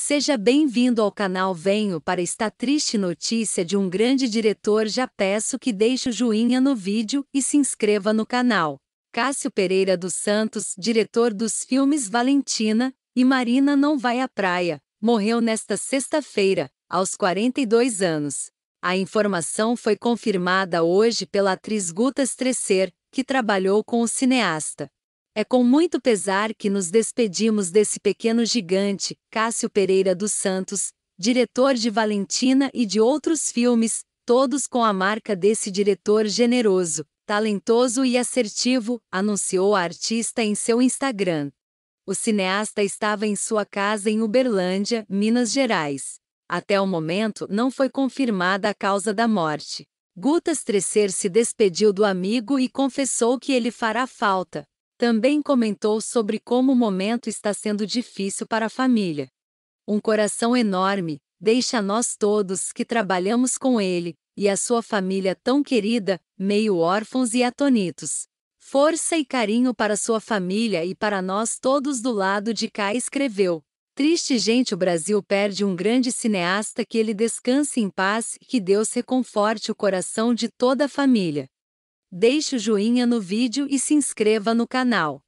Seja bem-vindo ao canal Venho para esta triste notícia de um grande diretor já peço que deixe o joinha no vídeo e se inscreva no canal. Cássio Pereira dos Santos, diretor dos filmes Valentina e Marina Não Vai à Praia, morreu nesta sexta-feira, aos 42 anos. A informação foi confirmada hoje pela atriz Guta Stresser, que trabalhou com o cineasta. É com muito pesar que nos despedimos desse pequeno gigante, Cássio Pereira dos Santos, diretor de Valentina e de outros filmes, todos com a marca desse diretor generoso, talentoso e assertivo, anunciou a artista em seu Instagram. O cineasta estava em sua casa em Uberlândia, Minas Gerais. Até o momento, não foi confirmada a causa da morte. Gutas Trecer se despediu do amigo e confessou que ele fará falta, também comentou sobre como o momento está sendo difícil para a família. Um coração enorme, deixa a nós todos que trabalhamos com ele e a sua família tão querida, meio órfãos e atonitos. Força e carinho para sua família e para nós todos do lado de cá, escreveu. Triste gente, o Brasil perde um grande cineasta que ele descanse em paz e que Deus reconforte o coração de toda a família. Deixe o joinha no vídeo e se inscreva no canal.